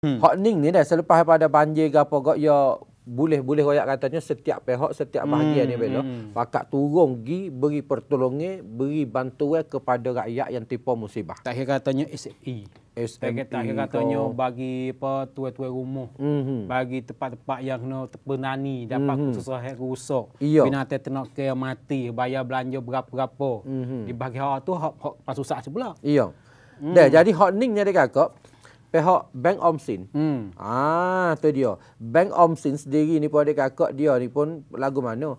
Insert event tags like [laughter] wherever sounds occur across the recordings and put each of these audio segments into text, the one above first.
Hmm. ning ni dah selepas daripada banjir ke apa ya boleh-boleh royak katanya setiap pihak setiap bahagian hmm. ni belo hmm. pakat turun gi beri pertolongan beri bantuan kepada rakyat yang tipu musibah. Tak kira katanya SME SME tak kira katanya bagi apa tua-tua rumah hmm. bagi tempat-tempat yang kena terpenani dapat hmm. susah rusak Iyo. binatang ternak ke mati bayar belanja berapa-berapa hmm. di bagi hak tu hak pasusah sebelah. Iya. Hmm. Dah jadi hotning ni dekat kau pihak Bank Om Sin. Hmm. Ah, tu dia. Bank Om Sin sendiri ni pun ada kakak dia ni pun lagu mana?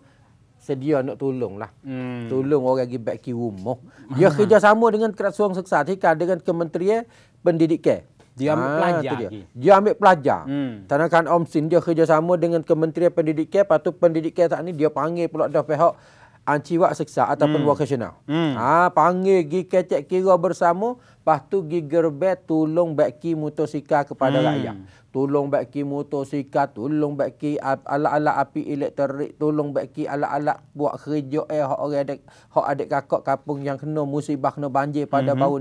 Sedia nak tolong lah. Hmm. Tolong orang lagi back ke rumah. Dia hmm. [laughs] kerjasama dengan Kerasuang Seksa dengan Kementerian Pendidikan. Dia ambil ah, pelajar dia. Lagi. dia. ambil pelajar. Hmm. Tanahkan Om Sin dia kerjasama dengan Kementerian Pendidikan. Lepas tu pendidikan tak ni dia panggil pula dah pihak anciwat seksa ataupun hmm. vocational. Hmm. Ha, panggil pergi kecek kira bersama. Lepas tu pergi gerbet tolong beki motosika kepada hmm. rakyat. Tolong beki motosika, tolong beki ala ala api elektrik, tolong beki ala ala buat kerja eh, hak orang adik, hak adik kakak kampung yang kena musibah kena banjir pada mm-hmm. baru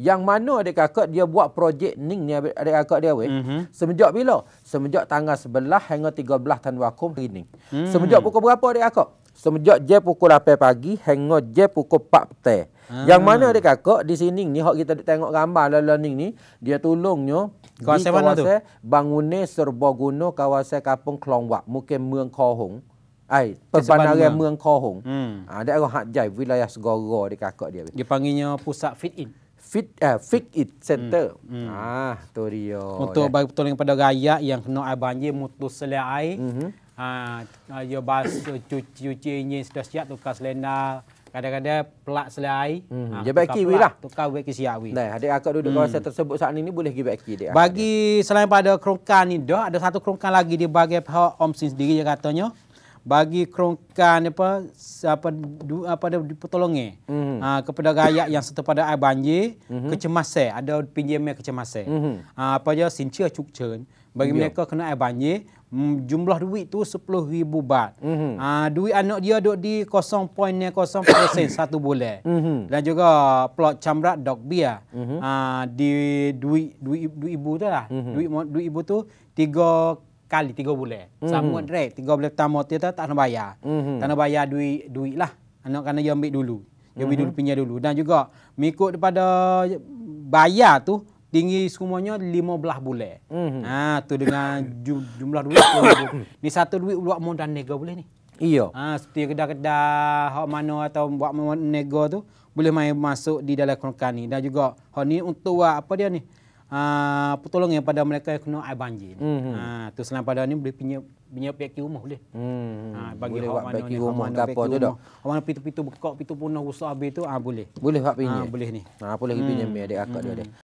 Yang mana adik kakak dia buat projek ni ni adik kakak dia weh. hmm Semenjak bila? Semenjak tanggal 11 hingga 13 tahun wakum hari ni. hmm Semenjak pukul berapa adik kakak? semenjak je pukul 8 pagi hingga je pukul 4 petang. Ha. Yang mana dia kakak di sini ni hok kita tengok gambar lalu ni ni dia tolongnya kawasan mana tu? Bangunan serbaguna kawasan kapung Klong Wak, mungkin Mueang Kohong. Ai, perbandaran Mueang Kohong. Hmm. Ah ha, dia hak jai wilayah Segoro di kakak dia. Dia panggilnya pusat fit in. Fit eh, fit it center. Hmm. Hmm. Ah tu dia. Untuk bagi pertolongan pada rakyat yang kena air banjir mutus selai air. Mm-hmm. Ha, ha yo ya bas [coughs] ya cuci-cuci ini sudah siap tukar selendang. Kadang-kadang pelak selai. Hmm. Ha, tukar lah. pelak, lah. Tukar wiki siap wik. Nah, adik akak duduk hmm. kawasan tersebut saat ini boleh give back dia. Bagi selain pada kerongkan ini dah, ada satu kerongkan lagi di bagi pihak Om Sin sendiri yang katanya. Bagi kerongkan apa, apa, du, apa dia dipertolongi. Hmm. Ha, kepada rakyat yang setelah pada air banjir, hmm. kecemasan. Ada pinjamnya kecemasan. Hmm. Ha, apa saja, sincir cukcen. Bagi yeah. mereka kena air banjir, Hmm, jumlah duit tu 10,000 baht. Mm-hmm. Uh, duit anak dia duduk di 0.0% [coughs] satu bulan. Mm-hmm. Dan juga plot camrat dok bia. Ah. Mm-hmm. Uh, ah, di duit, duit, duit ibu tu lah. Mm-hmm. Duit, duit ibu tu tiga kali tiga bulan. Mm-hmm. Sama direct. Tiga bulan pertama tu tak nak bayar. Mm-hmm. Tak nak bayar duit, duit lah. Anak kena dia ambil dulu. Dia ambil mm-hmm. dulu pinjam dulu. Dan juga mengikut daripada bayar tu tinggi semuanya 15 bulan. Mm-hmm. Ha tu dengan jumlah duit [coughs] ni satu duit buat modal nego boleh ni. Iya. Ha seperti kedai-kedai hak mana atau buat nego tu boleh main masuk di dalam kerongkan ni dan juga hak ni untuk buat apa dia ni? Ha pertolong yang pada mereka yang kena air banjir. Mm-hmm. Ha tu selain pada ni boleh pinjam punya pihak rumah boleh. Hmm. Ha, bagi boleh buat pihak rumah ke apa tu dah. Orang pintu-pintu bekok, pintu punah rusak habis tu ah ha, boleh. Boleh buat pinjam. Ha, boleh ni. Ha, boleh pinjam hmm. adik akak hmm. dia ada.